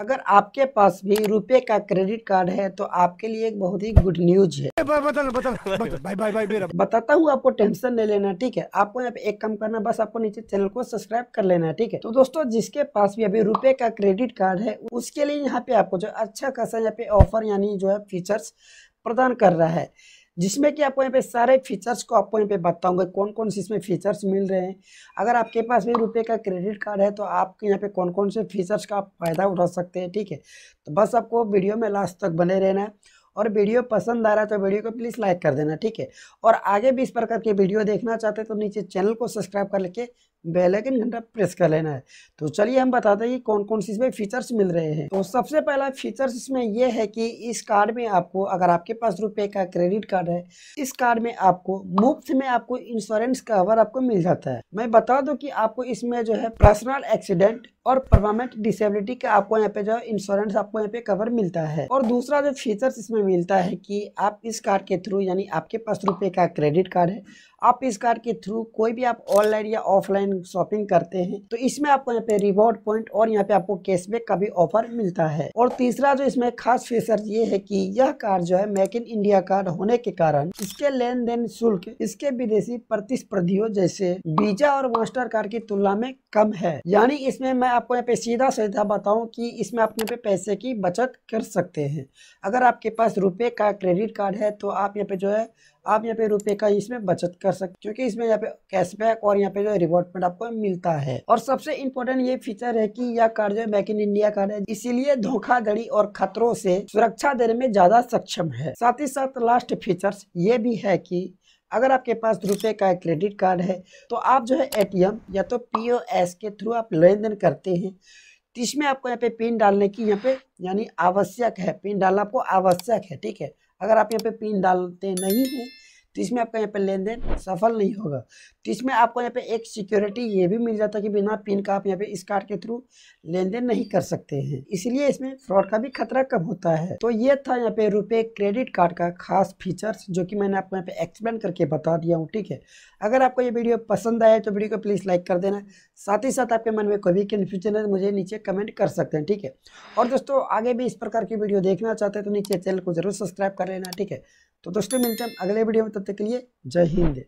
अगर आपके पास भी रुपए का क्रेडिट कार्ड है तो आपके लिए एक बहुत ही गुड न्यूज है बता, बता, भाई, भाई, भाई, बताता हूँ आपको टेंशन नहीं लेना ठीक है आपको यहाँ पे एक काम करना बस आपको नीचे चैनल को सब्सक्राइब कर लेना है ठीक है तो दोस्तों जिसके पास भी अभी रुपए का क्रेडिट कार्ड है उसके लिए यहाँ पे आपको जो अच्छा खासा यहाँ पे ऑफर यानी जो है फीचर्स प्रदान कर रहा है जिसमें कि आपको यहाँ पे सारे फीचर्स को आपको यहाँ पे बताऊंगा कौन कौन से इसमें फीचर्स मिल रहे हैं अगर आपके पास भी रुपये का क्रेडिट कार्ड है तो आपके यहाँ पे कौन कौन से फीचर्स का आप फ़ायदा उठा सकते हैं ठीक है तो बस आपको वीडियो में लास्ट तक बने रहना है और वीडियो पसंद आ रहा है तो वीडियो को प्लीज़ लाइक कर देना ठीक है और आगे भी इस प्रकार के वीडियो देखना चाहते हैं तो नीचे चैनल को सब्सक्राइब कर लेके बेल आइकन घंटा प्रेस कर लेना है तो चलिए हम बताते हैं कि कौन कौन सी इसमें फीचर्स मिल रहे हैं तो सबसे पहला फीचर्स इसमें यह है कि इस कार्ड में आपको अगर आपके पास रुपए का क्रेडिट कार्ड है इस कार्ड में आपको मुफ्त में आपको इंश्योरेंस कवर आपको मिल जाता है मैं बता दूं कि आपको इसमें जो है पर्सनल एक्सीडेंट और परमानेंट डिसेबिलिटी का आपको यहाँ पे जो है इंश्योरेंस आपको यहाँ पे कवर मिलता है और दूसरा जो फीचर्स इसमें मिलता है कि आप इस कार्ड के थ्रू यानी आपके पास रुपये का क्रेडिट कार्ड है आप इस कार्ड के थ्रू कोई भी आप ऑनलाइन या ऑफलाइन शॉपिंग करते हैं तो इसमें आपको यहाँ पे रिवॉर्ड पॉइंट और यहाँ पे आपको कैशबैक का भी ऑफर मिलता है और तीसरा जो इसमें खास फीचर ये है कि यह कार्ड जो है मेक इन इंडिया कार्ड होने के कारण इसके लेन देन शुल्क इसके विदेशी प्रतिस्पर्धियों जैसे वीजा और मास्टर कार्ड की तुलना में कम है यानी इसमें मैं आपको यहाँ पे सीधा सीधा बताऊं कि इसमें यहाँ पे पैसे की बचत कर सकते हैं अगर आपके पास रुपए का क्रेडिट कार्ड है तो आप यहाँ पे जो है आप यहाँ पे रुपए का इसमें बचत कर सकते क्योंकि इसमें यहाँ पे कैशबैक और यहाँ पे जो रिवॉर्ड पॉइंट आपको मिलता है और सबसे इम्पोर्टेंट ये फीचर है कि यह कार्ड जो है मेक इन इंडिया कार्ड है इसीलिए धोखाधड़ी और खतरों से सुरक्षा देने में ज्यादा सक्षम है साथ ही साथ लास्ट फीचर ये भी है की अगर आपके पास रुपए का क्रेडिट कार्ड है तो आप जो है एटीएम या तो पीओएस के थ्रू आप लेन देन करते हैं इसमें आपको यहाँ पे पिन डालने की यहाँ पे यानी आवश्यक है पिन डालना आपको आवश्यक है ठीक है अगर आप यहाँ पे पिन डालते नहीं हैं तो इसमें आपका यहाँ पे लेन देन सफल नहीं होगा तो इसमें आपको यहाँ पे एक सिक्योरिटी ये भी मिल जाता है कि बिना पिन का आप यहाँ पे इस कार्ड के थ्रू लेन देन नहीं कर सकते हैं इसलिए इसमें फ्रॉड का भी खतरा कम होता है तो ये था यहाँ पे रुपये क्रेडिट कार्ड का खास फीचर्स जो कि मैंने आपको यहाँ पे एक्सप्लेन करके बता दिया हूँ ठीक है अगर आपको ये वीडियो पसंद आए तो वीडियो को प्लीज़ लाइक कर देना साथ ही साथ आपके मन में कोई भी कन्फ्यूजन है तो मुझे नीचे कमेंट कर सकते हैं ठीक है और दोस्तों आगे भी इस प्रकार की वीडियो देखना चाहते हैं तो नीचे चैनल को जरूर सब्सक्राइब कर लेना ठीक है तो दोस्तों मिलते हैं अगले वीडियो में तो तक के लिए जय हिंद